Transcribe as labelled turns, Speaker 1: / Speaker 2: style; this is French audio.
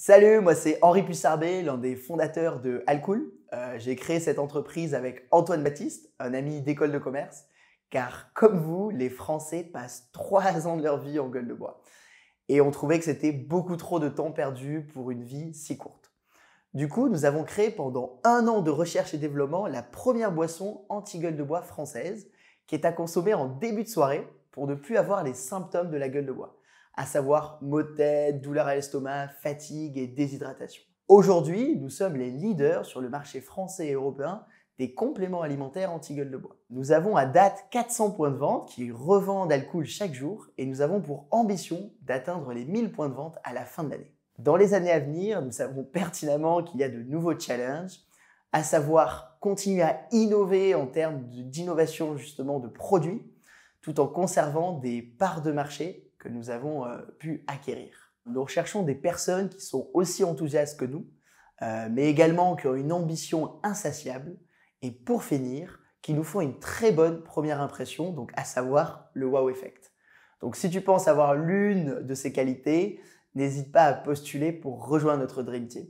Speaker 1: Salut, moi c'est Henri Pussarbet, l'un des fondateurs de Alcool. Euh, j'ai créé cette entreprise avec Antoine Baptiste, un ami d'école de commerce, car comme vous, les Français passent trois ans de leur vie en gueule de bois. Et on trouvait que c'était beaucoup trop de temps perdu pour une vie si courte. Du coup, nous avons créé pendant un an de recherche et développement la première boisson anti-gueule de bois française, qui est à consommer en début de soirée pour ne plus avoir les symptômes de la gueule de bois à savoir maux de tête, douleurs à l'estomac, fatigue et déshydratation. Aujourd'hui, nous sommes les leaders sur le marché français et européen des compléments alimentaires anti-gueule de bois. Nous avons à date 400 points de vente qui revendent Alcool chaque jour et nous avons pour ambition d'atteindre les 1000 points de vente à la fin de l'année. Dans les années à venir, nous savons pertinemment qu'il y a de nouveaux challenges, à savoir continuer à innover en termes d'innovation justement de produits, tout en conservant des parts de marché que nous avons euh, pu acquérir. Nous recherchons des personnes qui sont aussi enthousiastes que nous, euh, mais également qui ont une ambition insatiable, et pour finir, qui nous font une très bonne première impression, donc à savoir le wow effect. Donc si tu penses avoir l'une de ces qualités, n'hésite pas à postuler pour rejoindre notre Dream Team.